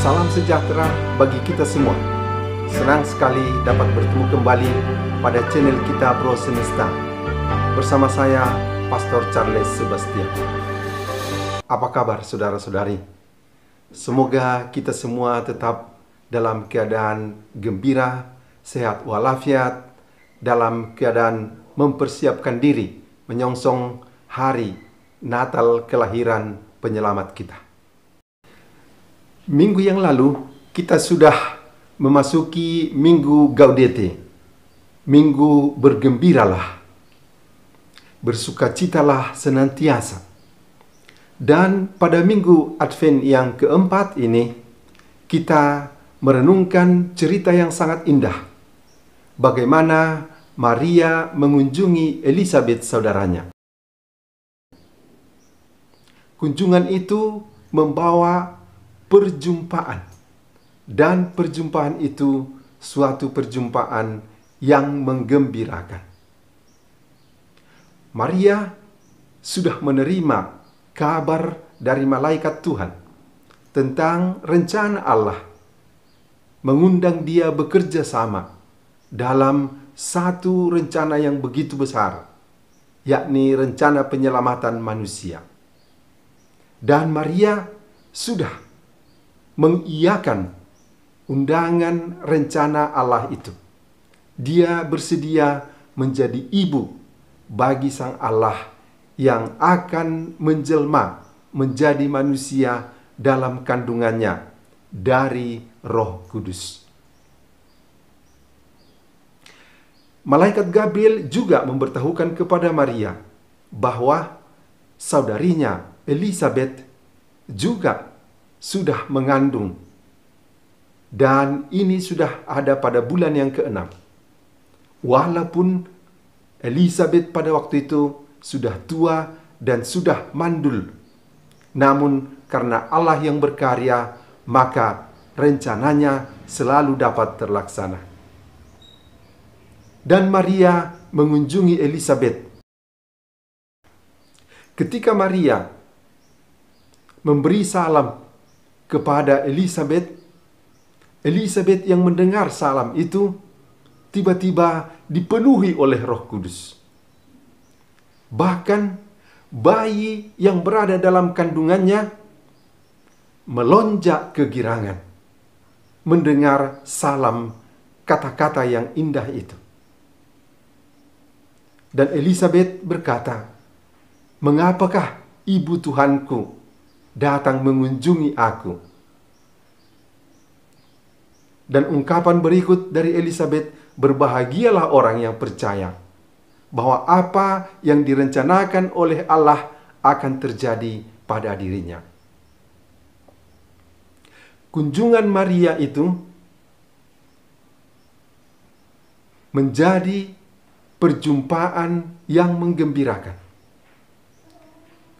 Salam sejahtera bagi kita semua. Senang sekali dapat bertemu kembali pada channel kita Bro Semesta. Bersama saya, Pastor Charles Sebastian. Apa kabar saudara-saudari? Semoga kita semua tetap dalam keadaan gembira, sehat walafiat, dalam keadaan mempersiapkan diri menyongsong hari Natal kelahiran penyelamat kita. Minggu yang lalu kita sudah memasuki Minggu Gaudete. Minggu bergembiralah. Bersukacitalah senantiasa. Dan pada Minggu Advent yang keempat ini kita merenungkan cerita yang sangat indah. Bagaimana Maria mengunjungi Elizabeth saudaranya. Kunjungan itu membawa perjumpaan. Dan perjumpaan itu suatu perjumpaan yang menggembirakan. Maria sudah menerima kabar dari malaikat Tuhan tentang rencana Allah mengundang dia bekerja sama dalam satu rencana yang begitu besar, yakni rencana penyelamatan manusia. Dan Maria sudah mengiyakan undangan rencana Allah itu. Dia bersedia menjadi ibu bagi sang Allah yang akan menjelma menjadi manusia dalam kandungannya dari Roh Kudus. Malaikat Gabriel juga memberitahukan kepada Maria bahwa saudarinya Elizabeth juga sudah mengandung. Dan ini sudah ada pada bulan yang keenam. Walaupun Elizabeth pada waktu itu sudah tua dan sudah mandul. Namun karena Allah yang berkarya, maka rencananya selalu dapat terlaksana. Dan Maria mengunjungi Elizabeth. Ketika Maria memberi salam kepada Elizabeth. Elizabeth yang mendengar salam itu tiba-tiba dipenuhi oleh Roh Kudus. Bahkan bayi yang berada dalam kandungannya melonjak kegirangan mendengar salam kata-kata yang indah itu. Dan Elizabeth berkata, "Mengapakah ibu Tuhanku datang mengunjungi aku. Dan ungkapan berikut dari Elizabeth, berbahagialah orang yang percaya bahwa apa yang direncanakan oleh Allah akan terjadi pada dirinya. Kunjungan Maria itu menjadi perjumpaan yang menggembirakan.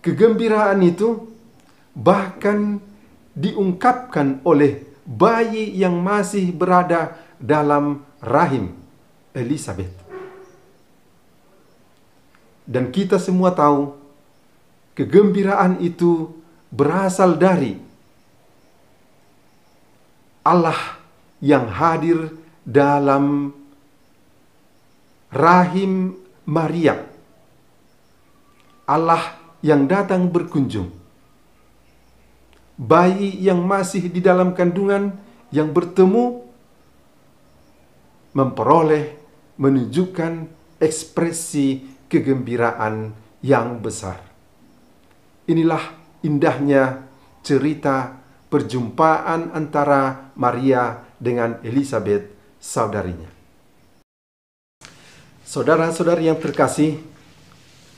Kegembiraan itu bahkan diungkapkan oleh bayi yang masih berada dalam rahim Elizabeth. Dan kita semua tahu kegembiraan itu berasal dari Allah yang hadir dalam rahim Maria. Allah yang datang berkunjung bayi yang masih di dalam kandungan yang bertemu memperoleh menunjukkan ekspresi kegembiraan yang besar. Inilah indahnya cerita perjumpaan antara Maria dengan Elizabeth, saudarinya. Saudara-saudari yang terkasih,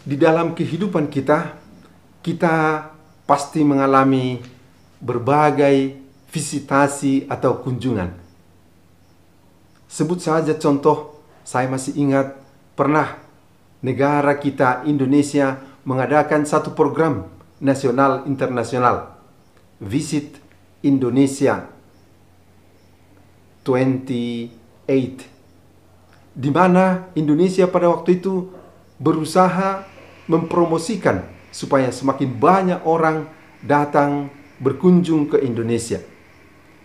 di dalam kehidupan kita, kita pasti mengalami berbagai visitasi atau kunjungan. Sebut saja contoh, saya masih ingat pernah negara kita Indonesia mengadakan satu program nasional internasional Visit Indonesia 28 di mana Indonesia pada waktu itu berusaha mempromosikan supaya semakin banyak orang datang berkunjung ke Indonesia.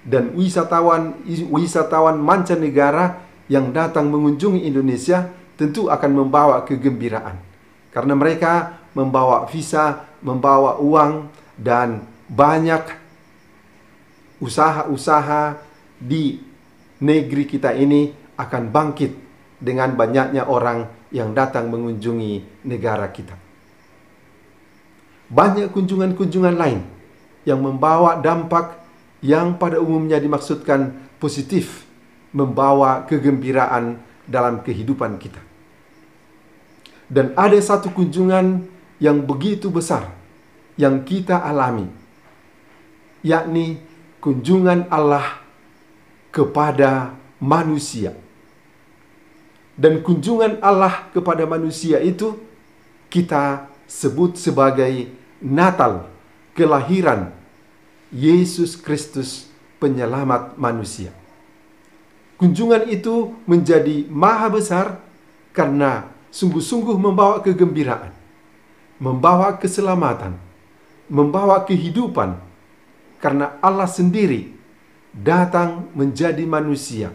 Dan wisatawan wisatawan mancanegara yang datang mengunjungi Indonesia tentu akan membawa kegembiraan karena mereka membawa visa, membawa uang dan banyak usaha-usaha di negeri kita ini akan bangkit dengan banyaknya orang yang datang mengunjungi negara kita. Banyak kunjungan-kunjungan lain yang membawa dampak yang pada umumnya dimaksudkan positif, membawa kegembiraan dalam kehidupan kita. Dan ada satu kunjungan yang begitu besar yang kita alami, yakni kunjungan Allah kepada manusia. Dan kunjungan Allah kepada manusia itu kita sebut sebagai Natal, kelahiran Yesus Kristus penyelamat manusia. Kunjungan itu menjadi maha besar karena sungguh-sungguh membawa kegembiraan, membawa keselamatan, membawa kehidupan karena Allah sendiri datang menjadi manusia,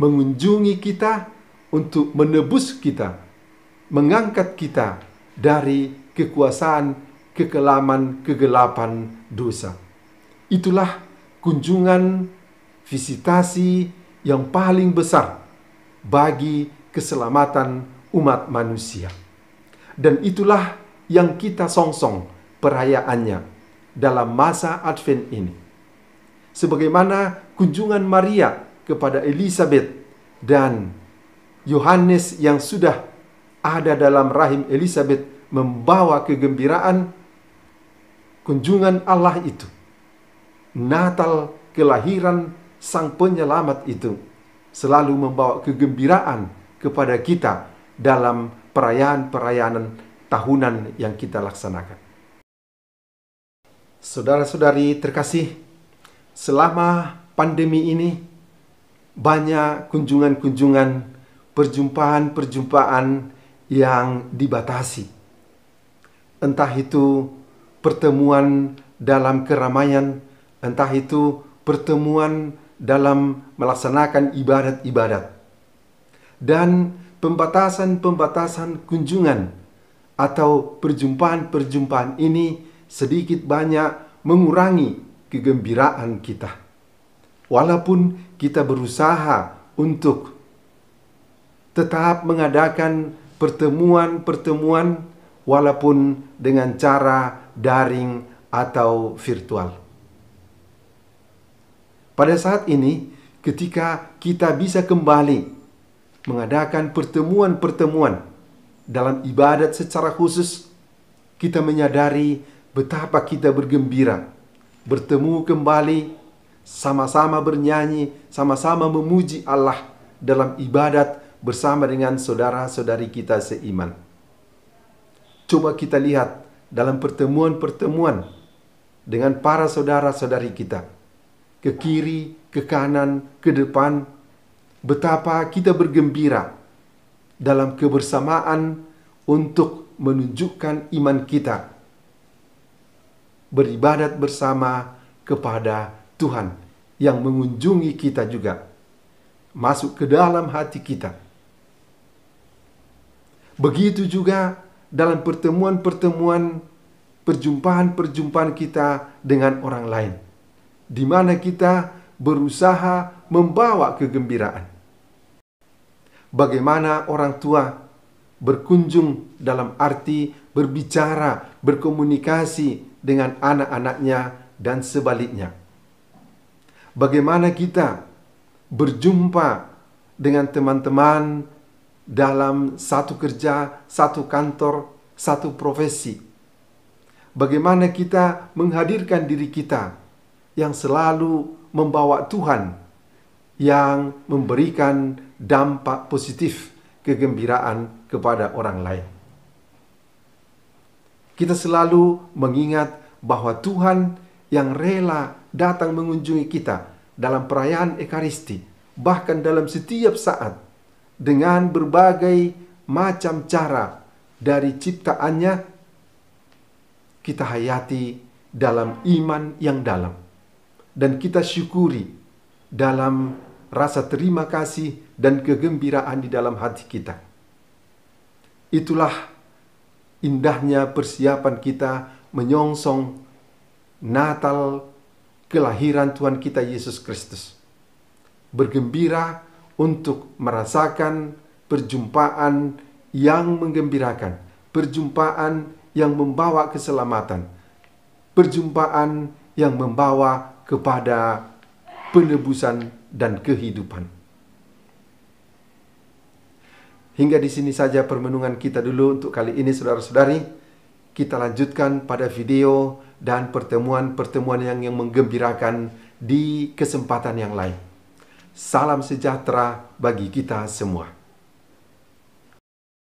mengunjungi kita untuk menebus kita, mengangkat kita dari kekuasaan kekelaman kegelapan dosa. Itulah kunjungan visitasi yang paling besar bagi keselamatan umat manusia. Dan itulah yang kita songsong perayaannya dalam masa Advent ini. Sebagaimana kunjungan Maria kepada Elizabeth dan Yohanes yang sudah ada dalam rahim Elizabeth membawa kegembiraan kunjungan Allah itu Natal kelahiran Sang Penyelamat itu selalu membawa kegembiraan kepada kita dalam perayaan-perayaan tahunan yang kita laksanakan. Saudara-saudari terkasih, selama pandemi ini banyak kunjungan-kunjungan, perjumpaan-perjumpaan yang dibatasi. Entah itu pertemuan dalam keramaian entah itu pertemuan dalam melaksanakan ibadat-ibadat, dan pembatasan-pembatasan kunjungan atau perjumpaan-perjumpaan ini sedikit banyak mengurangi kegembiraan kita. Walaupun kita berusaha untuk tetap mengadakan pertemuan-pertemuan walaupun dengan cara daring atau virtual. Pada saat ini, ketika kita bisa kembali mengadakan pertemuan-pertemuan dalam ibadat secara khusus, kita menyadari betapa kita bergembira bertemu kembali, sama-sama bernyanyi, sama-sama memuji Allah dalam ibadat bersama dengan saudara-saudari kita seiman. Coba kita lihat dalam pertemuan-pertemuan dengan para saudara-saudari kita ke kiri, ke kanan, ke depan. Betapa kita bergembira dalam kebersamaan untuk menunjukkan iman kita. Beribadat bersama kepada Tuhan yang mengunjungi kita juga. Masuk ke dalam hati kita. Begitu juga dalam pertemuan-pertemuan, perjumpaan-perjumpaan kita dengan orang lain di mana kita berusaha membawa kegembiraan. Bagaimana orang tua berkunjung dalam arti berbicara, berkomunikasi dengan anak-anaknya dan sebaliknya. Bagaimana kita berjumpa dengan teman-teman dalam satu kerja, satu kantor, satu profesi. Bagaimana kita menghadirkan diri kita yang selalu membawa Tuhan, yang memberikan dampak positif kegembiraan kepada orang lain. Kita selalu mengingat bahwa Tuhan yang rela datang mengunjungi kita dalam perayaan Ekaristi, bahkan dalam setiap saat, dengan berbagai macam cara dari ciptaannya, kita hayati dalam iman yang dalam dan kita syukuri dalam rasa terima kasih dan kegembiraan di dalam hati kita. Itulah indahnya persiapan kita menyongsong Natal kelahiran Tuhan kita Yesus Kristus. Bergembira untuk merasakan perjumpaan yang menggembirakan, perjumpaan yang membawa keselamatan, perjumpaan yang membawa kepada penebusan dan kehidupan. Hingga di sini saja permenungan kita dulu untuk kali ini saudara-saudari. Kita lanjutkan pada video dan pertemuan-pertemuan yang, yang menggembirakan di kesempatan yang lain. Salam sejahtera bagi kita semua.